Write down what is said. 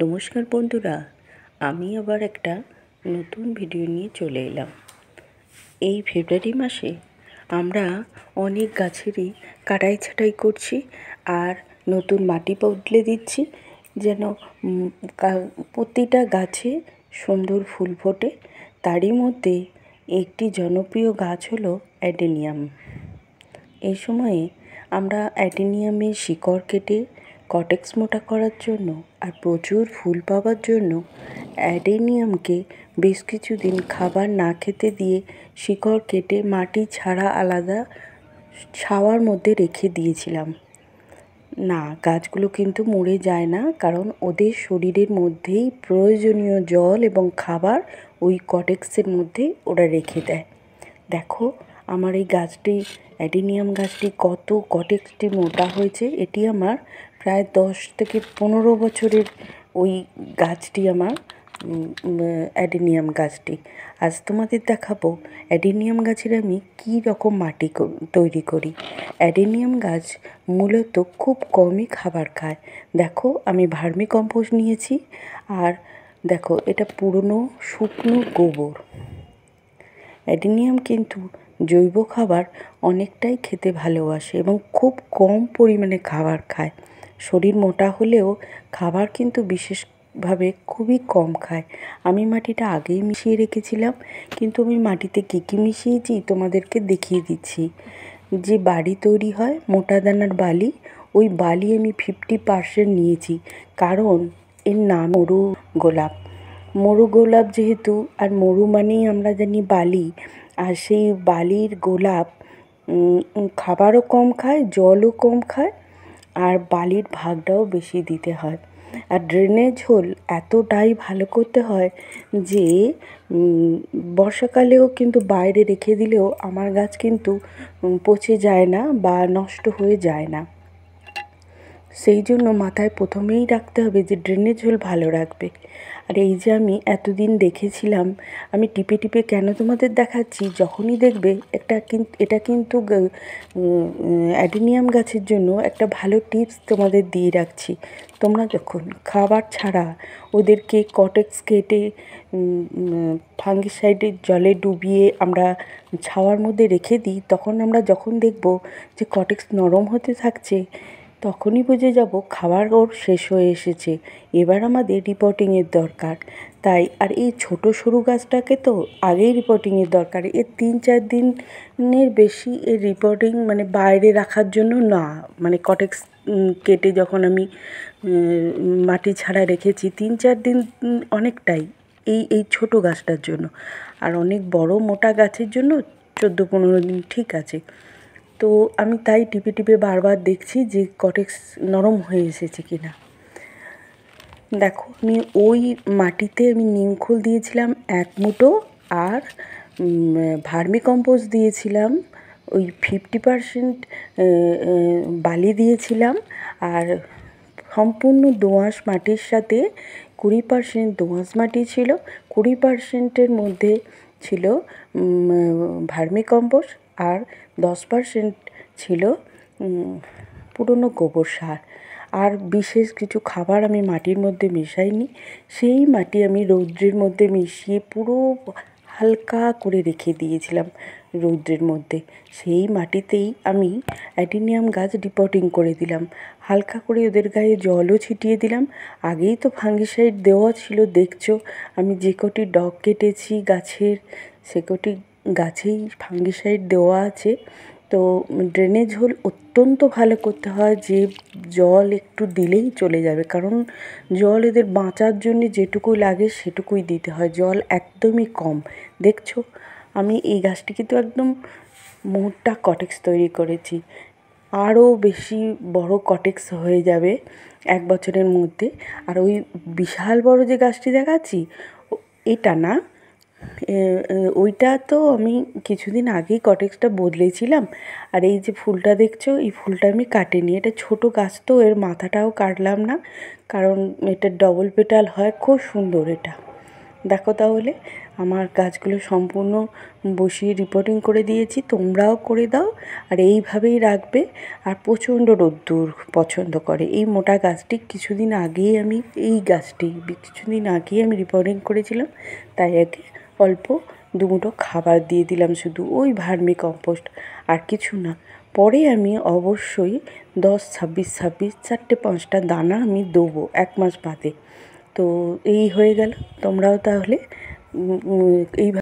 নমস্কার বন্ধুরা আমি আবার একটা নতুন ভিডিও নিয়ে চলে এলাম এই ফেব্রুয়ারি মাসে আমরা অনেক গাছেরই কাটাই ছাটাই করছি আর নতুন মাটি বদলে দিচ্ছি যেন প্রতিটা গাছে সুন্দর ফুল ফোটে তারই মধ্যে একটি জনপ্রিয় গাছ হলো অ্যাডেনিয়াম এই সময়ে আমরা অ্যাডেনিয়ামের শিকড় কেটে কটেক্স মোটা করার জন্য আর প্রচুর ফুল পাওয়ার জন্য অ্যাডেনিয়ামকে বেশ কিছুদিন খাবার না খেতে দিয়ে শিকড় কেটে মাটি ছাড়া আলাদা ছাওয়ার মধ্যে রেখে দিয়েছিলাম না গাছগুলো কিন্তু মরে যায় না কারণ ওদের শরীরের মধ্যেই প্রয়োজনীয় জল এবং খাবার ওই কটেক্সের মধ্যেই ওরা রেখে দেয় দেখো আমার এই গাছটি অ্যাডিনিয়াম গাছটি কত কটেক্সটি মোটা হয়েছে এটি আমার প্রায় দশ থেকে পনেরো বছরের ওই গাছটি আমার অ্যাডিনিয়াম গাছটি আজ তোমাদের দেখাবো অ্যাডিনিয়াম গাছের আমি কী রকম মাটি তৈরি করি অ্যাডিনিয়াম গাছ মূলত খুব কমই খাবার খায় দেখো আমি ভার্মি কম্পোজ নিয়েছি আর দেখো এটা পুরনো শুকনো গোবর অ্যাডিনিয়াম কিন্তু জৈব খাবার অনেকটাই খেতে ভালোবাসে এবং খুব কম পরিমাণে খাবার খায় শরীর মোটা হলেও খাবার কিন্তু বিশেষভাবে খুবই কম খায় আমি মাটিটা আগেই মিশিয়ে রেখেছিলাম কিন্তু আমি মাটিতে কী কী মিশিয়েছি তোমাদেরকে দেখিয়ে দিচ্ছি যে বাড়ি তৈরি হয় মোটা দানার বালি ওই বালি আমি ফিফটি পার্সেন্ট নিয়েছি কারণ এর নাম মরু গোলাপ মরু গোলাপ যেহেতু আর মরু মানেই আমরা জানি বালি আর সেই বালির গোলাপ খাবারও কম খায় জলও কম খায় আর বালির ভাগটাও বেশি দিতে হয় আর ড্রেনেজ হোল এতটাই ভালো করতে হয় যে বর্ষাকালেও কিন্তু বাইরে রেখে দিলেও আমার গাছ কিন্তু পচে যায় না বা নষ্ট হয়ে যায় না সেই জন্য মাথায় প্রথমেই রাখতে হবে যে ড্রেনেজ ঝোল ভালো রাখবে আর এই যে আমি এতদিন দেখেছিলাম আমি টিপে টিপে কেন তোমাদের দেখাচ্ছি যখনই দেখবে একটা কিন্তু এটা কিন্তু অ্যাডেনিয়াম গাছের জন্য একটা ভালো টিপস তোমাদের দিয়ে রাখছি তোমরা যখন খাবার ছাড়া ওদেরকে কটেক্স কেটে ফাঙ্গিসাইডে জলে ডুবিয়ে আমরা ছাওয়ার মধ্যে রেখে দিই তখন আমরা যখন দেখব যে কটেক্স নরম হতে থাকছে তখনই বুঝে যাব খাবার ওর শেষ হয়ে এসেছে এবার আমাদের রিপোর্টিংয়ের দরকার তাই আর এই ছোট সরু গাছটাকে তো আগেই রিপোর্টিংয়ের দরকার এর তিন চার দিনের বেশি এর রিপোর্টিং মানে বাইরে রাখার জন্য না মানে কটেক্স কেটে যখন আমি মাটি ছাড়া রেখেছি তিন চার দিন অনেকটাই এই এই ছোট গাছটার জন্য আর অনেক বড় মোটা গাছের জন্য চোদ্দো পনেরো দিন ঠিক আছে তো আমি তাই টিপে টিপে বারবার দেখছি যে কটেক্স নরম হয়ে এসেছে কি না দেখো আমি ওই মাটিতে আমি নিমখোল দিয়েছিলাম এক মুঠো আর ভার্মি কম্পোজ দিয়েছিলাম ওই ফিফটি পারসেন্ট বালি দিয়েছিলাম আর সম্পূর্ণ দোঁয়াশ মাটির সাথে কুড়ি পার্সেন্ট দোঁয়াশ মাটি ছিল কুড়ি পার্সেন্টের মধ্যে ছিল ভার্মি কম্পোস্ট আর দশ পার্সেন্ট ছিল পুরনো গোবর সার আর বিশেষ কিছু খাবার আমি মাটির মধ্যে মেশাইনি সেই মাটি আমি রৌদ্রের মধ্যে মিশিয়ে পুরো হালকা করে রেখে দিয়েছিলাম রৌদ্রের মধ্যে সেই মাটিতেই আমি অ্যাডিনিয়াম গাছ ডিপটিং করে দিলাম হালকা করে ওদের গায়ে জলও ছিটিয়ে দিলাম আগেই তো ফাঙ্গিসাইড দেওয়া ছিল দেখছো আমি যে কটি ডগ কেটেছি গাছের সে কটি গাছেই ফাঙ্গিসাইড দেওয়া আছে তো ড্রেনেজ হোল অত্যন্ত ভালো করতে হয় যে জল একটু দিলেই চলে যাবে কারণ জল এদের বাঁচার জন্য যেটুকু লাগে সেটুকুই দিতে হয় জল একদমই কম দেখছো আমি এই গাছটিকে তো একদম মোটা কটেক্স তৈরি করেছি আরও বেশি বড় কটেক্স হয়ে যাবে এক বছরের মধ্যে আর ওই বিশাল বড় যে গাছটি দেখাচ্ছি এটা না ওইটা তো আমি কিছুদিন আগেই কটেক্সটা বদলেছিলাম আর এই যে ফুলটা দেখছো এই ফুলটা আমি কাটিনি এটা ছোট গাছ তো এর মাথাটাও কাটলাম না কারণ এটা ডবল পেটাল হয় খুব সুন্দর এটা দেখো তাহলে আমার গাছগুলো সম্পূর্ণ বসিয়ে রিপোর্টিং করে দিয়েছি তোমরাও করে দাও আর এইভাবেই রাখবে আর প্রচণ্ড রোদ্দুর পছন্দ করে এই মোটা গাছটি কিছুদিন আগেই আমি এই গাছটি কিছুদিন আগেই আমি রিপোর্টিং করেছিলাম তাই আগে অল্প দুমুঠো খাবার দিয়ে দিলাম শুধু ওই ভার্মি কম্পোস্ট আর কিছু না পরে আমি অবশ্যই দশ ছাব্বিশ ছাব্বিশ চারটে পাঁচটা দানা আমি দেবো এক মাস বাদে তো এই হয়ে গেল তোমরাও তাহলে এইভাবে